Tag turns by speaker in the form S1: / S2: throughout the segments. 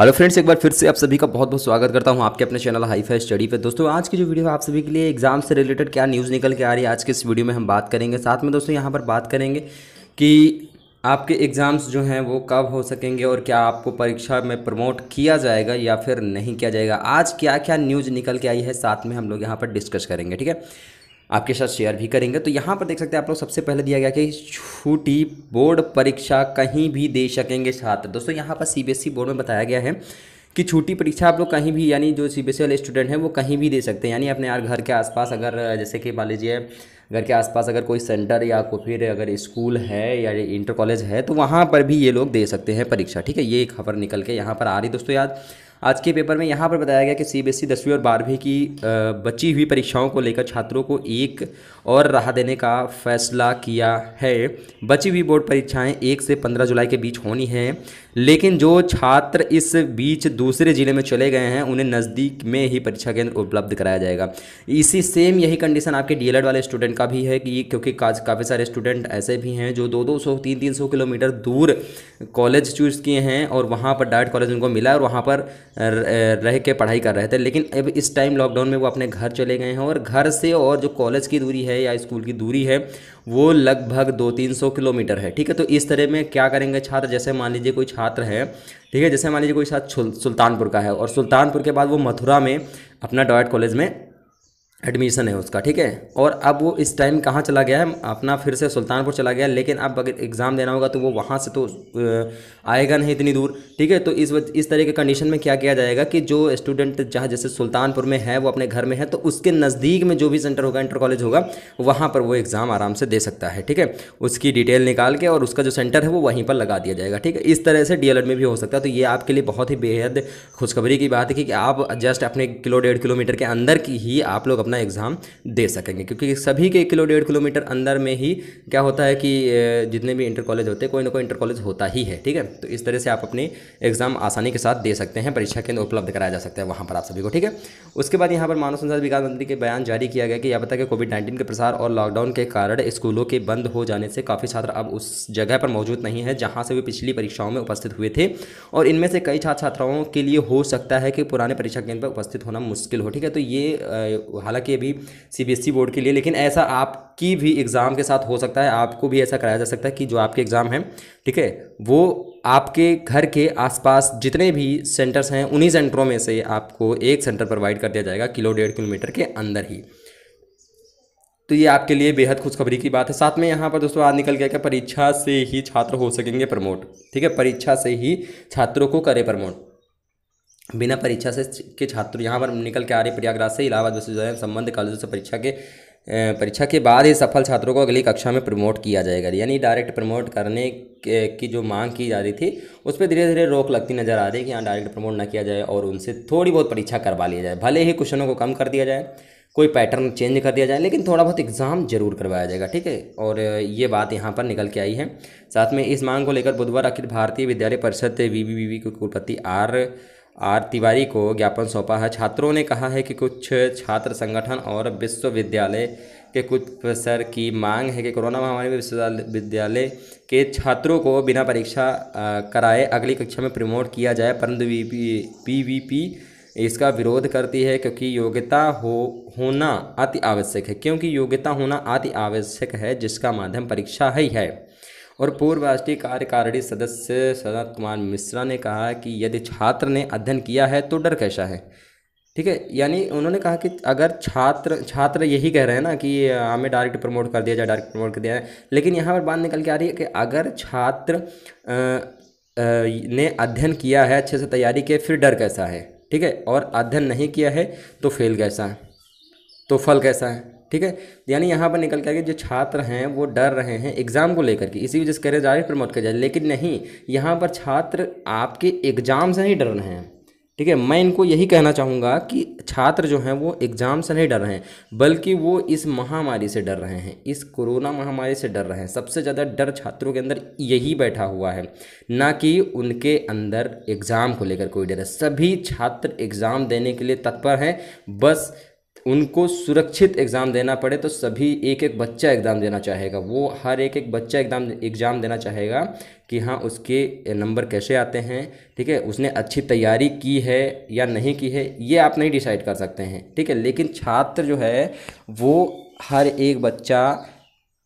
S1: hello friends एक बार फिर से आप सभी का बहुत बहुत स्वागत करता हूं आपके अपने चैनल हाई फाई स्टडी पे दोस्तों आज की जो वीडियो है आप सभी के लिए एग्जाम से रिलेटेड क्या न्यूज़ निकल के आ रही है आज के इस वीडियो में हम बात करेंगे साथ में दोस्तों यहां पर बात करेंगे कि आपके एग्ज़ाम्स जो हैं वो कब हो सकेंगे और क्या आपको परीक्षा में प्रमोट किया जाएगा या फिर नहीं किया जाएगा आज क्या क्या न्यूज़ निकल के आई है साथ में हम लोग यहाँ पर डिस्कस करेंगे ठीक है आपके साथ शेयर भी करेंगे तो यहाँ पर देख सकते हैं आप लोग सबसे पहले दिया गया कि छुट्टी बोर्ड परीक्षा कहीं भी दे सकेंगे छात्र दोस्तों यहाँ पर सी e बोर्ड में बताया गया है कि छुट्टी परीक्षा आप लोग कहीं भी यानी जो सी बी e वाले स्टूडेंट हैं वो कहीं भी दे सकते हैं यानी अपने यार घर के आसपास अगर जैसे कि मान लीजिए घर के आसपास अगर कोई सेंटर या को फिर अगर स्कूल है या इंटर कॉलेज है तो वहाँ पर भी ये लोग दे सकते हैं परीक्षा ठीक है ये खबर निकल के यहाँ पर आ रही दोस्तों याद आज के पेपर में यहाँ पर बताया गया कि सीबीएसई e दसवीं और बारहवीं की बची हुई परीक्षाओं को लेकर छात्रों को एक और राह देने का फैसला किया है बची हुई बोर्ड परीक्षाएं एक से पंद्रह जुलाई के बीच होनी है लेकिन जो छात्र इस बीच दूसरे ज़िले में चले गए हैं उन्हें नज़दीक में ही परीक्षा केंद्र उपलब्ध कराया जाएगा इसी सेम यही कंडीशन आपके डी वाले स्टूडेंट का भी है कि क्योंकि काफ़ी सारे स्टूडेंट ऐसे भी हैं जो दो दो सौ तीन तीन सौ किलोमीटर दूर कॉलेज चूज़ किए हैं और वहाँ पर डायरेक्ट कॉलेज उनको मिला और वहाँ पर रह के पढ़ाई कर रहे थे लेकिन अब इस टाइम लॉकडाउन में वो अपने घर चले गए हैं और घर से और जो कॉलेज की दूरी है या स्कूल की दूरी है वो लगभग दो तीन सौ किलोमीटर है ठीक है तो इस तरह में क्या करेंगे छात्र जैसे मान लीजिए कोई छात्र है ठीक है जैसे मान लीजिए कोई छात्र सुल्तानपुर का है और सुल्तानपुर के बाद वो मथुरा में अपना डॉयट कॉलेज में एडमिशन है उसका ठीक है और अब वो इस टाइम कहाँ चला गया है अपना फिर से सुल्तानपुर चला गया लेकिन अब अगर एग्ज़ाम देना होगा तो वो वहाँ से तो आएगा नहीं इतनी दूर ठीक है तो इस इस तरह के कंडीशन में क्या किया जाएगा कि जो स्टूडेंट जहाँ जैसे सुल्तानपुर में है वो अपने घर में है तो उसके नज़दीक में जो भी सेंटर होगा इंटर कॉलेज होगा वहाँ पर वो एग्ज़ाम आराम से दे सकता है ठीक है उसकी डिटेल निकाल के और उसका जो सेंटर है वो वहीं पर लगा दिया जाएगा ठीक है इस तरह से डी में भी हो सकता है तो ये आपके लिए बहुत ही बेहद खुशखबरी की बात है कि आप जस्ट अपने किलो डेढ़ किलोमीटर के अंदर की ही आप लोग अपना एग्ज़ाम दे सकेंगे क्योंकि सभी के एक किलो डेढ़ किलोमीटर अंदर में ही क्या होता है कि जितने भी इंटर कॉलेज होते हैं कोई ना कोई इंटर कॉलेज होता ही है ठीक है तो इस तरह से आप अपने एग्ज़ाम आसानी के साथ दे सकते हैं परीक्षा केंद्र उपलब्ध कराया जा सकता है वहाँ पर आप सभी को ठीक है उसके बाद यहाँ पर मानव संसाधन विकास मंत्री के बयान जारी किया गया कि यह बताया कि कोविड नाइन्टीन के प्रसार और लॉकडाउन के कारण स्कूलों के बंद हो जाने से काफ़ी छात्र अब उस जगह पर मौजूद नहीं है जहाँ से वे पिछली परीक्षाओं में उपस्थित हुए थे और इनमें से कई छात्र छात्राओं के लिए हो सकता है कि पुराने परीक्षा केंद्र पर उपस्थित होना मुश्किल हो ठीक है तो ये हालांकि हालांकि अभी सीबीएसई e बोर्ड के लिए लेकिन ऐसा आपकी भी एग्ज़ाम के साथ हो सकता है आपको भी ऐसा कराया जा सकता है कि जो आपके एग्ज़ाम हैं ठीक है वो आपके घर के आसपास जितने भी सेंटर्स हैं उन्हीं सेंटरों में से आपको एक सेंटर प्रोवाइड कर दिया जाएगा किलो डेढ़ किलोमीटर के अंदर ही तो ये आपके लिए बेहद खुशखबरी की बात है साथ में यहाँ पर दोस्तों आज निकल गया कि परीक्षा से ही छात्र हो सकेंगे प्रमोट ठीक है परीक्षा से ही छात्रों को करें प्रमोट बिना परीक्षा से के छात्र यहाँ पर निकल के आ रहे प्रयागराज से इलाहाबाद विश्वविद्यालय संबंध कॉलेजों से परीक्षा के परीक्षा के बाद ही सफल छात्रों को अगली कक्षा में प्रमोट किया जाएगा यानी डायरेक्ट प्रमोट करने की जो मांग की जा रही थी उस पर धीरे धीरे रोक लगती नजर आ रही है कि यहाँ डायरेक्ट प्रमोट ना किया जाए और उनसे थोड़ी बहुत परीक्षा करवा लिया जाए भले ही क्वेश्चनों को कम कर दिया जाए कोई पैटर्न चेंज कर दिया जाए लेकिन थोड़ा बहुत एग्ज़ाम जरूर करवाया जाएगा ठीक है और ये बात यहाँ पर निकल के आई है साथ में इस मांग को लेकर बुधवार अखिल भारतीय विद्यालय परिषद वी के कुलपति आर आर तिवारी को ज्ञापन सौंपा है छात्रों ने कहा है कि कुछ छात्र संगठन और विश्वविद्यालय के कुछ प्रोफेसर की मांग है कि कोरोना महामारी में विश्वविद्यालय के छात्रों को बिना परीक्षा कराए अगली कक्षा में प्रमोट किया जाए परंतु पी वी पी इसका विरोध करती है क्योंकि योग्यता हो होना अति आवश्यक है क्योंकि योग्यता होना अति आवश्यक है जिसका माध्यम परीक्षा ही है और पूर्व राष्ट्रीय कार्यकारिणी सदस्य सनत कुमार मिश्रा ने कहा कि यदि छात्र ने अध्ययन किया है तो डर कैसा है ठीक है यानी उन्होंने कहा कि अगर छात्र छात्र यही कह रहे हैं ना कि हमें डायरेक्ट प्रमोट कर दिया जाए डायरेक्ट प्रमोट कर दिया जाए लेकिन यहाँ पर बात निकल के आ रही है कि अगर छात्र ने अध्ययन किया है अच्छे से तैयारी के फिर डर कैसा है ठीक है और अध्ययन नहीं किया है तो फेल कैसा है तो फल कैसा है ठीक है यानी यहाँ पर निकल के आगे जो छात्र हैं वो डर रहे हैं एग्ज़ाम को लेकर के इसी वजह से कह रहे जा रहे प्रमोट किया जाए लेकिन नहीं यहाँ पर छात्र आपके एग्ज़ाम से नहीं डर रहे हैं ठीक है मैं इनको यही कहना चाहूँगा कि छात्र जो हैं वो एग्ज़ाम से नहीं डर रहे हैं बल्कि वो इस महामारी से डर रहे हैं इस कोरोना महामारी से डर रहे हैं सबसे ज़्यादा डर छात्रों के अंदर यही बैठा हुआ है ना कि उनके अंदर एग्ज़ाम को लेकर कोई डर है सभी छात्र एग्ज़ाम देने के लिए तत्पर हैं बस उनको सुरक्षित एग्ज़ाम देना पड़े तो सभी एक एक बच्चा एग्ज़ाम देना चाहेगा वो हर एक एक बच्चा एग्ज़ाम एग्ज़ाम देना चाहेगा कि हाँ उसके नंबर कैसे आते हैं ठीक है उसने अच्छी तैयारी की है या नहीं की है ये आप नहीं डिसाइड कर सकते हैं ठीक है लेकिन छात्र जो है वो हर एक बच्चा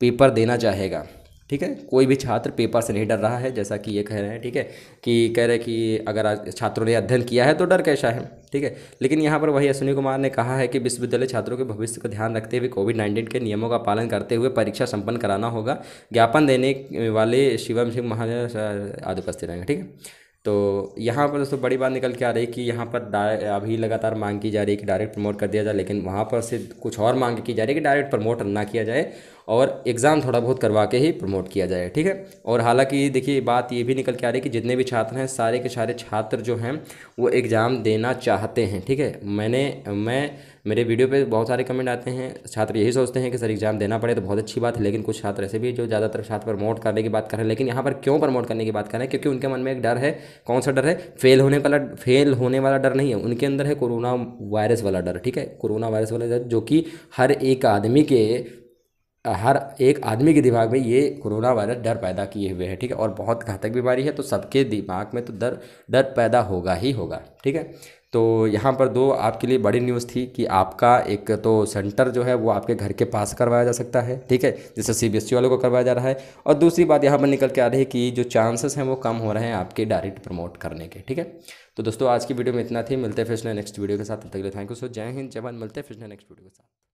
S1: पेपर देना चाहेगा ठीक है कोई भी छात्र पेपर से नहीं डर रहा है जैसा कि ये कह रहे हैं ठीक है कि कह रहे कि अगर आज छात्रों ने अध्ययन किया है तो डर कैसा है ठीक है लेकिन यहाँ पर वही अश्विनी कुमार ने कहा है कि विश्वविद्यालय छात्रों के भविष्य का ध्यान रखते हुए कोविड नाइन्टीन के नियमों का पालन करते हुए परीक्षा संपन्न कराना होगा ज्ञापन देने वाले शिवम सिंह महाजन आदि उपस्थित रहेंगे ठीक है तो यहाँ पर दोस्तों बड़ी बात निकल के आ रही है कि यहाँ पर अभी लगातार मांग की जा रही है कि डायरेक्ट प्रमोट कर दिया जाए लेकिन वहाँ पर से कुछ और मांग की जा रही है कि डायरेक्ट प्रमोट ना किया जाए और एग्ज़ाम थोड़ा बहुत करवा के ही प्रमोट किया जाए ठीक है और हालांकि देखिए बात ये भी निकल के आ रही है कि जितने भी छात्र हैं सारे के सारे छात्र जो हैं वो एग्ज़ाम देना चाहते हैं ठीक है मैंने मैं मेरे वीडियो पे बहुत सारे कमेंट आते हैं छात्र यही सोचते हैं कि सर एग्ज़ाम देना पड़े तो बहुत अच्छी बात है लेकिन कुछ छात्र ऐसे भी जो ज़्यादातर छात्र प्रमोट करने की बात कर रहे हैं लेकिन यहाँ पर क्यों प्रमोट करने की बात कर रहे हैं क्योंकि उनके मन में एक डर है कौन सा डर है फेल होने वाला फेल होने वाला डर नहीं है उनके अंदर है कोरोना वायरस वाला डर ठीक है कोरोना वायरस वाला डर जो कि हर एक आदमी के हर एक आदमी के दिमाग में ये कोरोना वायरस डर पैदा किए हुए है ठीक है और बहुत घातक बीमारी है तो सबके दिमाग में तो डर डर पैदा होगा ही होगा ठीक है तो यहाँ पर दो आपके लिए बड़ी न्यूज़ थी कि आपका एक तो सेंटर जो है वो आपके घर के पास करवाया जा सकता है ठीक है जैसे सी बी एस वालों को करवाया जा रहा है और दूसरी बात यहाँ पर निकल के आ रही है कि जो चांसेस हैं वो कम हो रहे हैं आपके डायरेक्ट प्रमोट करने के ठीक है तो दोस्तों आज की वीडियो में इतना थी मिलते फिर नेक्स्ट वीडियो के साथ तब तक लिए थैंक यू सो जय हिंद जवान मिलते फिर नेक्स्ट वीडियो के साथ